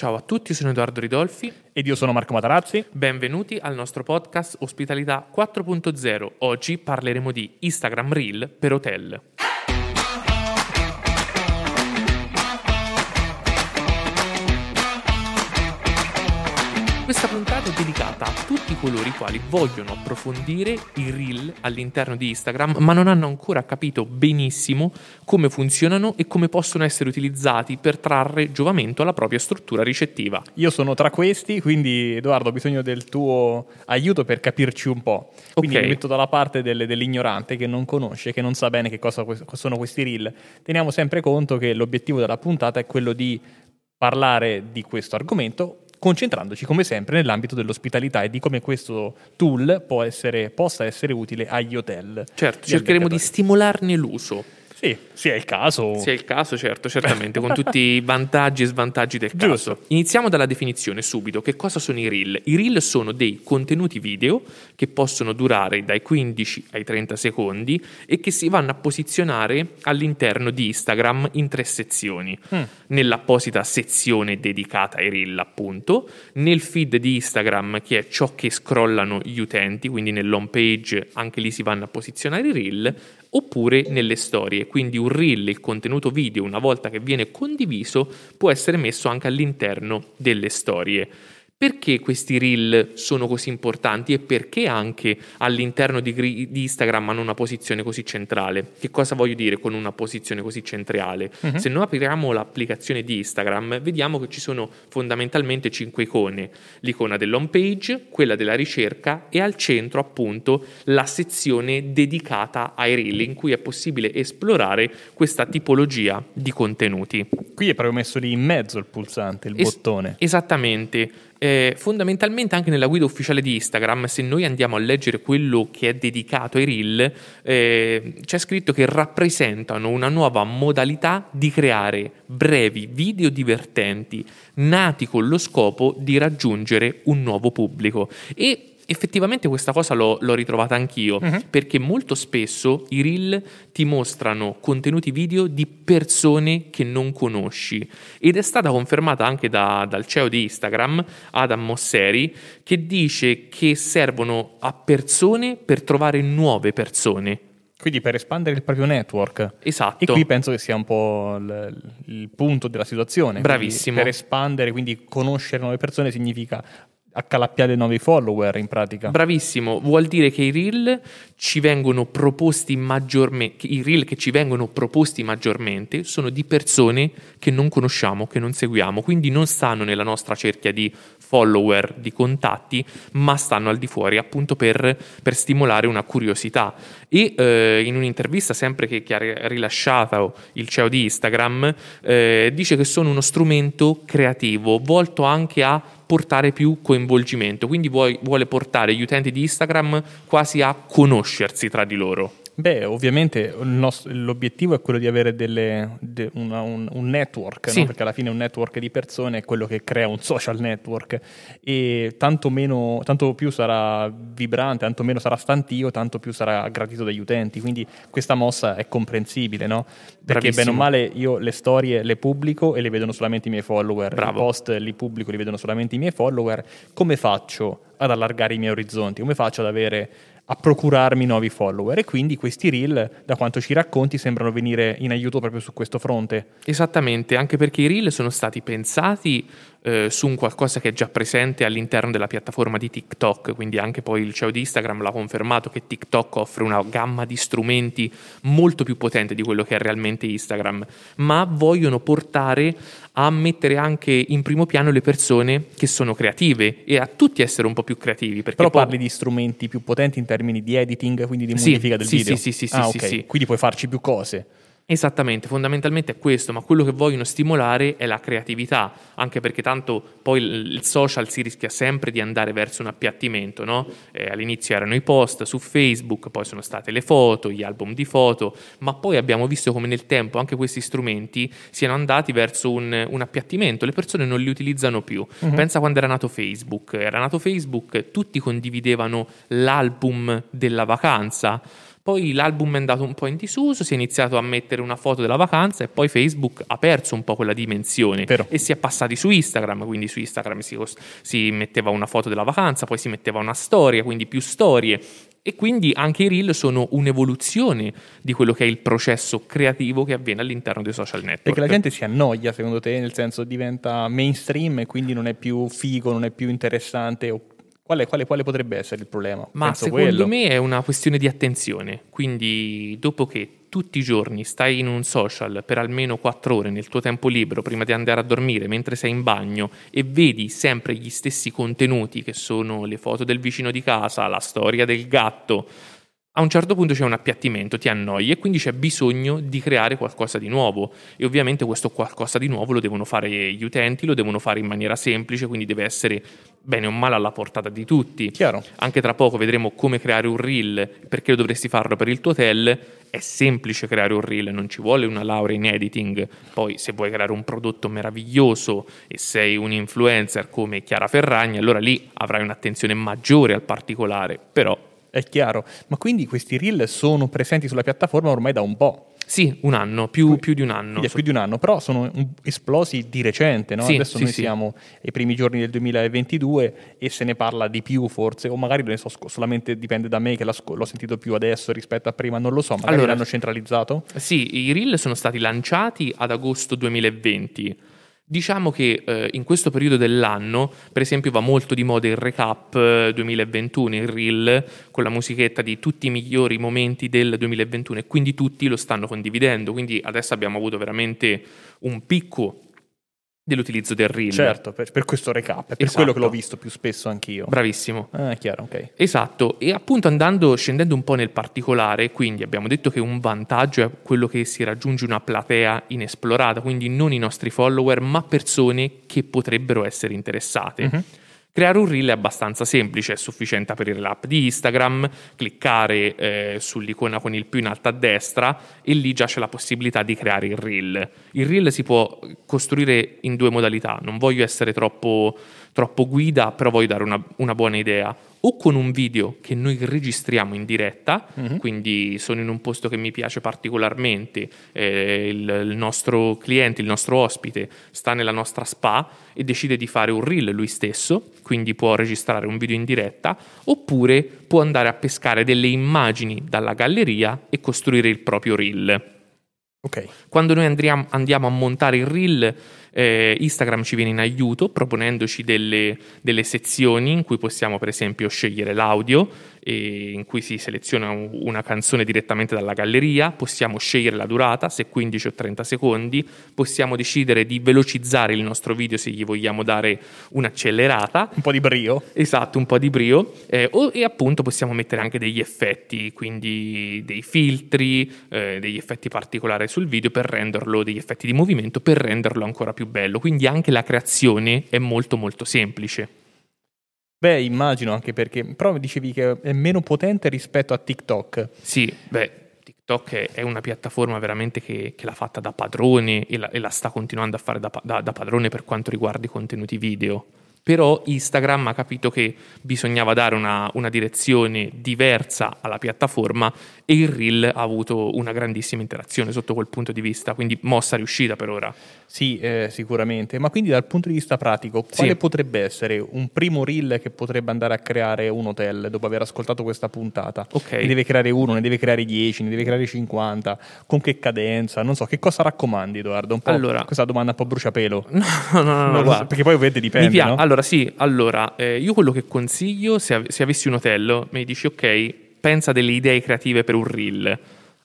Ciao a tutti, sono Edoardo Ridolfi ed io sono Marco Matarazzi. Benvenuti al nostro podcast Ospitalità 4.0. Oggi parleremo di Instagram Reel per hotel. puntata dedicata a tutti coloro i quali vogliono approfondire i reel all'interno di Instagram, ma non hanno ancora capito benissimo come funzionano e come possono essere utilizzati per trarre giovamento alla propria struttura ricettiva. Io sono tra questi, quindi Edoardo ho bisogno del tuo aiuto per capirci un po'. Quindi okay. mi metto dalla parte del, dell'ignorante che non conosce, che non sa bene che cosa sono questi reel. Teniamo sempre conto che l'obiettivo della puntata è quello di parlare di questo argomento concentrandoci come sempre nell'ambito dell'ospitalità e di come questo tool essere, possa essere utile agli hotel. Certo, cercheremo di stimolarne l'uso sì, sì, è il caso. Sì, è il caso, certo, certamente, con tutti i vantaggi e svantaggi del caso. Iniziamo dalla definizione subito. Che cosa sono i reel? I reel sono dei contenuti video che possono durare dai 15 ai 30 secondi e che si vanno a posizionare all'interno di Instagram in tre sezioni. Mm. Nell'apposita sezione dedicata ai reel, appunto, nel feed di Instagram che è ciò che scrollano gli utenti, quindi nell'home page anche lì si vanno a posizionare i reel oppure nelle storie, quindi un reel, il contenuto video, una volta che viene condiviso, può essere messo anche all'interno delle storie. Perché questi reel sono così importanti e perché anche all'interno di, di, Instagram hanno una posizione così centrale? Che cosa voglio dire con una posizione così centrale? Uh-huh. Se noi apriamo l'applicazione di Instagram, vediamo che ci sono fondamentalmente cinque icone: l'icona dell'home page, quella della ricerca e al centro, appunto, la sezione dedicata ai reel in cui è possibile esplorare questa tipologia di contenuti. Qui è proprio messo lì in mezzo il pulsante, il es- bottone. Esattamente eh, fondamentalmente anche nella guida ufficiale di Instagram, se noi andiamo a leggere quello che è dedicato ai reel, eh, c'è scritto che rappresentano una nuova modalità di creare brevi video divertenti nati con lo scopo di raggiungere un nuovo pubblico. E effettivamente questa cosa l'ho, l'ho ritrovata anch'io, uh-huh. perché molto spesso i reel ti mostrano contenuti video di persone che non conosci ed è stata confermata anche da, dal CEO di Instagram, Adam Mosseri, che dice che servono a persone per trovare nuove persone. Quindi per espandere il proprio network. Esatto. E qui penso che sia un po' il, il punto della situazione. Bravissimo. Quindi per espandere, quindi conoscere nuove persone significa accalappiare nuovi follower in pratica. Bravissimo, vuol dire che i reel ci vengono proposti maggiormente, i reel che ci vengono proposti maggiormente sono di persone che non conosciamo, che non seguiamo, quindi non stanno nella nostra cerchia di follower, di contatti, ma stanno al di fuori appunto per, per stimolare una curiosità. E eh, in un'intervista sempre che, che ha rilasciato il CEO di Instagram, eh, dice che sono uno strumento creativo volto anche a portare più coinvolgimento, quindi vuole portare gli utenti di Instagram quasi a conoscersi tra di loro. Beh, ovviamente nostro, l'obiettivo è quello di avere delle, de, una, un, un, network, sì. no? perché alla fine un network di persone è quello che crea un social network e tanto, meno, tanto più sarà vibrante, tanto meno sarà stantio, tanto più sarà gradito dagli utenti, quindi questa mossa è comprensibile, no? perché Bravissimo. bene o male io le storie le pubblico e le vedono solamente i miei follower, Bravo. i post li pubblico e li vedono solamente i miei follower, come faccio ad allargare i miei orizzonti, come faccio ad avere a procurarmi nuovi follower e quindi questi reel, da quanto ci racconti, sembrano venire in aiuto proprio su questo fronte. Esattamente, anche perché i reel sono stati pensati eh, su un qualcosa che è già presente all'interno della piattaforma di TikTok, quindi anche poi il CEO di Instagram l'ha confermato che TikTok offre una gamma di strumenti molto più potente di quello che è realmente Instagram, ma vogliono portare a mettere anche in primo piano le persone che sono creative e a tutti essere un po' più creativi. Però parli di strumenti più potenti in termini di editing, quindi di modifica sì, del sì, video. Sì, sì, sì, ah, sì, okay. sì. Quindi puoi farci più cose. Esattamente, fondamentalmente è questo, ma quello che vogliono stimolare è la creatività, anche perché tanto poi il social si rischia sempre di andare verso un appiattimento, no? eh, all'inizio erano i post su Facebook, poi sono state le foto, gli album di foto, ma poi abbiamo visto come nel tempo anche questi strumenti siano andati verso un, un appiattimento, le persone non li utilizzano più. Uh-huh. Pensa quando era nato Facebook, era nato Facebook, tutti condividevano l'album della vacanza poi l'album è andato un po' in disuso, si è iniziato a mettere una foto della vacanza e poi Facebook ha perso un po' quella dimensione Però. e si è passati su Instagram, quindi su Instagram si, si metteva una foto della vacanza, poi si metteva una storia, quindi più storie e quindi anche i reel sono un'evoluzione di quello che è il processo creativo che avviene all'interno dei social network. Perché la gente si annoia, secondo te, nel senso diventa mainstream e quindi non è più figo, non è più interessante o quale, quale, quale, potrebbe essere il problema? Ma Penso secondo quello. me è una questione di attenzione. Quindi, dopo che tutti i giorni stai in un social per almeno 4 ore nel tuo tempo libero prima di andare a dormire, mentre sei in bagno e vedi sempre gli stessi contenuti che sono le foto del vicino di casa, la storia del gatto, a un certo punto c'è un appiattimento, ti annoi e quindi c'è bisogno di creare qualcosa di nuovo e ovviamente questo qualcosa di nuovo lo devono fare gli utenti, lo devono fare in maniera semplice, quindi deve essere bene o male alla portata di tutti. Chiaro. Anche tra poco vedremo come creare un reel, perché dovresti farlo per il tuo hotel, è semplice creare un reel, non ci vuole una laurea in editing, poi se vuoi creare un prodotto meraviglioso e sei un influencer come Chiara Ferragni, allora lì avrai un'attenzione maggiore al particolare, però è chiaro. Ma quindi questi reel sono presenti sulla piattaforma ormai da un po'. Sì, un anno, più, più di un anno. è Più di un anno, però sono esplosi di recente, no? sì, adesso sì, noi sì. siamo ai primi giorni del 2022 e se ne parla di più forse, o magari ne so, solamente dipende da me che l'ho sentito più adesso rispetto a prima, non lo so, magari allora, l'hanno centralizzato? Sì, i reel sono stati lanciati ad agosto 2020 Diciamo che eh, in questo periodo dell'anno, per esempio, va molto di moda il recap 2021, eh, il reel con la musichetta di tutti i migliori momenti del 2021 e quindi tutti lo stanno condividendo. Quindi adesso abbiamo avuto veramente un picco dell'utilizzo del reel. Certo, per, per questo recap, è per esatto. quello che l'ho visto più spesso anch'io. Bravissimo. Ah, chiaro, ok. Esatto, e appunto andando, scendendo un po' nel particolare, quindi abbiamo detto che un vantaggio è quello che si raggiunge una platea inesplorata, quindi non i nostri follower, ma persone che potrebbero essere interessate. Mm-hmm. Creare un reel è abbastanza semplice, è sufficiente aprire l'app di Instagram, cliccare eh, sull'icona con il più in alto a destra e lì già c'è la possibilità di creare il reel. Il reel si può costruire in due modalità, non voglio essere troppo, troppo guida, però voglio dare una, una buona idea o con un video che noi registriamo in diretta, uh-huh. quindi sono in un posto che mi piace particolarmente, eh, il, il, nostro cliente, il nostro ospite sta nella nostra spa e decide di fare un reel lui stesso, quindi può registrare un video in diretta, oppure può andare a pescare delle immagini dalla galleria e costruire il proprio reel. Okay. Quando noi andriamo, andiamo a montare il reel, eh, Instagram ci viene in aiuto proponendoci delle, delle, sezioni in cui possiamo, per esempio, scegliere l'audio, in cui si seleziona una canzone direttamente dalla galleria, possiamo scegliere la durata, se 15 o 30 secondi, possiamo decidere di velocizzare il nostro video se gli vogliamo dare un'accelerata. Un po' di brio. Esatto, un po' di brio. Eh, o, e appunto possiamo mettere anche degli effetti, quindi dei filtri, eh, degli effetti particolari fai sul video per renderlo degli effetti di movimento, per renderlo ancora più bello. Quindi anche la creazione è molto molto semplice. Beh, immagino anche perché, però dicevi che è meno potente rispetto a TikTok. Sì, beh, TikTok è una piattaforma veramente che, che l'ha fatta da padrone e la, e la, sta continuando a fare da, da, da padrone per quanto riguarda i contenuti video però Instagram ha capito che bisognava dare una, una, direzione diversa alla piattaforma e il reel ha avuto una grandissima interazione sotto quel punto di vista, quindi mossa riuscita per ora. Sì, eh, sicuramente, ma quindi dal punto di vista pratico, quale sì. potrebbe essere un primo reel che potrebbe andare a creare un hotel dopo aver ascoltato questa puntata? Okay. Ne deve creare uno, ne deve creare 10, ne deve creare 50, con che cadenza, non so, che cosa raccomandi Edoardo? Un po' allora, questa domanda un po' bruciapelo. No, no, no, no, no perché poi ovviamente dipende, no? Allora, allora sì, allora eh, io quello che consiglio se, av- se avessi un hotel mi dici ok, pensa delle idee creative per un reel.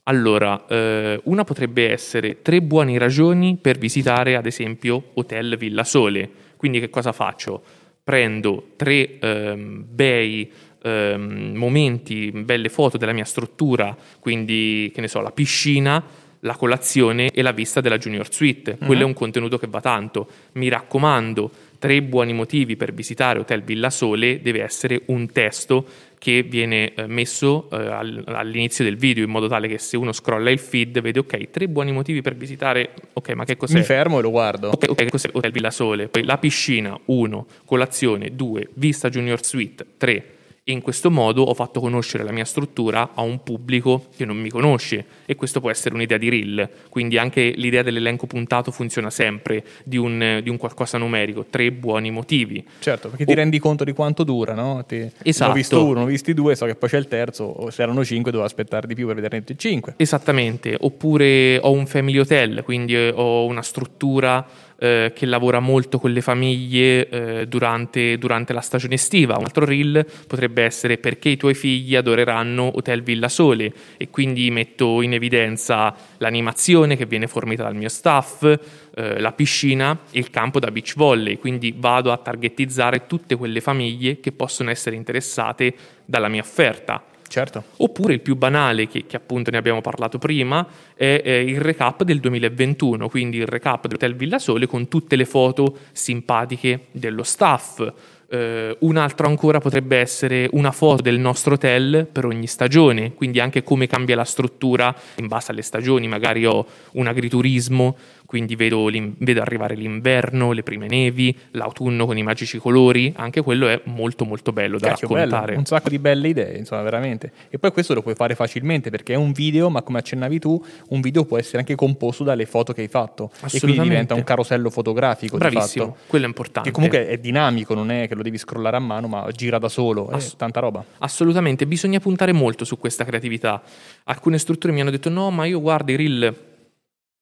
Allora, eh, una potrebbe essere tre buone ragioni per visitare ad esempio Hotel Villa Sole. Quindi che cosa faccio? Prendo tre ehm, bei ehm, momenti, belle foto della mia struttura, quindi che ne so, la piscina la colazione e la vista della Junior Suite. Mhm. Quello uh-huh. è un contenuto che va tanto. Mi raccomando, tre buoni motivi per visitare Hotel Villa Sole deve essere un testo che viene eh, messo eh, all'inizio del video in modo tale che se uno scrolla il feed vede ok, tre buoni motivi per visitare, ok ma che cos'è? Mi fermo e lo guardo. Ok, okay che cos'è Hotel Villa Sole? Poi la piscina, uno, colazione, due, vista Junior Suite, tre, e in questo modo ho fatto conoscere la mia struttura a un pubblico che non mi conosce e questo può essere un'idea di reel, quindi anche l'idea dell'elenco puntato funziona sempre di un, di un qualcosa numerico, tre buoni motivi. Certo, perché o... ti rendi conto di quanto dura, no? Ti... Esatto. Ho visto uno, ho visto due, so che poi c'è il terzo, o se erano cinque dovevo aspettare di più per vederne tutti e cinque. Esattamente, oppure ho un family hotel, quindi ho una struttura eh, che lavora molto con le famiglie eh, durante, durante, la stagione estiva. Un altro reel potrebbe essere perché i tuoi figli adoreranno Hotel Villa Sole e quindi metto in evidenza l'animazione che viene fornita dal mio staff, eh, la piscina e il campo da beach volley, quindi vado a targetizzare tutte quelle famiglie che possono essere interessate dalla mia offerta Certo. Oppure il più banale, che, che appunto ne abbiamo parlato prima, è, è, il recap del 2021, quindi il recap dell'Hotel Villa Sole con tutte le foto simpatiche dello staff. Eh, un altro ancora potrebbe essere una foto del nostro hotel per ogni stagione, quindi anche come cambia la struttura in base alle stagioni, magari ho un agriturismo, quindi vedo, vedo, arrivare l'inverno, le prime nevi, l'autunno con i magici colori, anche quello è molto molto bello da Cacchio, raccontare. Bello. Un sacco di belle idee, insomma, veramente. E poi questo lo puoi fare facilmente perché è un video, ma come accennavi tu, un video può essere anche composto dalle foto che hai fatto e quindi diventa un carosello fotografico Bravissimo, fatto, quello è importante. Che comunque è dinamico, non è che lo devi scrollare a mano, ma gira da solo, Ass- tanta roba. Assolutamente, bisogna puntare molto su questa creatività. Alcune strutture mi hanno detto "No, ma io guardo i reel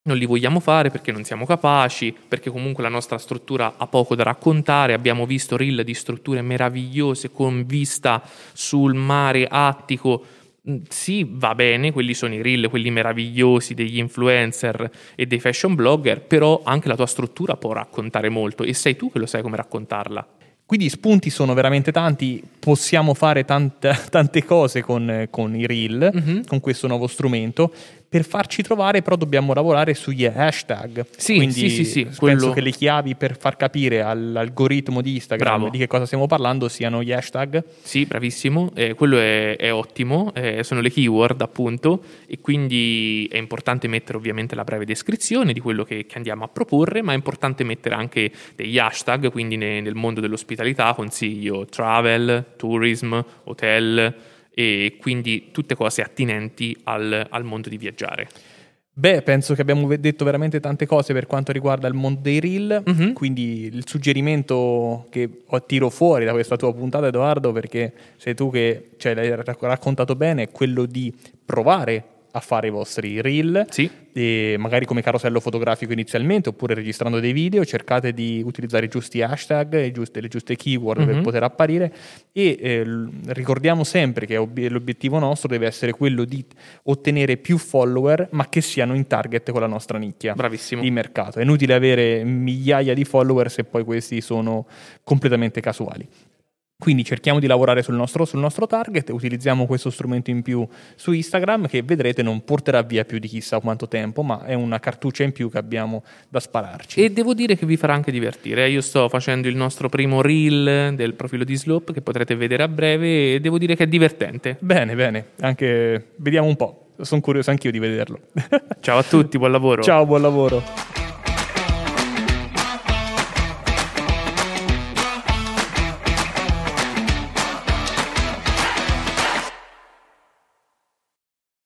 non li vogliamo fare perché non siamo capaci, perché comunque la nostra struttura ha poco da raccontare, abbiamo visto reel di strutture meravigliose con vista sul mare Attico, mm, sì, va bene, quelli sono i reel, quelli meravigliosi degli influencer e dei fashion blogger, però anche la tua struttura può raccontare molto e sei tu che lo sai come raccontarla. Quindi spunti sono veramente tanti, possiamo fare tante, tante cose con, con i reel, mm-hmm. con questo nuovo strumento per farci trovare però dobbiamo lavorare sugli hashtag. Sì, Quindi sì, sì, sì, penso quello... che le chiavi per far capire all'algoritmo di Instagram Bravo. di che cosa stiamo parlando siano gli hashtag. Sì, bravissimo, eh, quello è, è ottimo, eh, sono le keyword appunto e quindi è importante mettere ovviamente la breve descrizione di quello che, che andiamo a proporre, ma è importante mettere anche degli hashtag, quindi ne, nel mondo dell'ospitalità consiglio travel, tourism, hotel, e quindi tutte cose attinenti al, al mondo di viaggiare. Beh, penso che abbiamo detto veramente tante cose per quanto riguarda il mondo dei reel, mm-hmm. quindi il suggerimento che tiro fuori da questa tua puntata Edoardo, perché sei tu che cioè, l'hai raccontato bene, è quello di provare a fare i vostri reel, sì. magari come carosello fotografico inizialmente, oppure registrando dei video, cercate di utilizzare i giusti hashtag, le giuste, le giuste keyword mm-hmm. per mhm. poter apparire e eh, ricordiamo sempre che ob- l'obiettivo nostro deve essere quello di ottenere più follower, ma che siano in target con la nostra nicchia Bravissimo. di mercato. È inutile avere migliaia di follower se poi questi sono completamente casuali. Quindi cerchiamo di lavorare sul nostro, sul nostro, target, utilizziamo questo strumento in più su Instagram che vedrete non porterà via più di chissà quanto tempo, ma è una cartuccia in più che abbiamo da spararci. E devo dire che vi farà anche divertire. Io sto facendo il nostro primo reel del profilo di Slope che potrete vedere a breve e devo dire che è divertente. Bene, bene, anche vediamo un po'. Sono curioso anch'io di vederlo. Ciao a tutti, buon lavoro. Ciao, buon lavoro.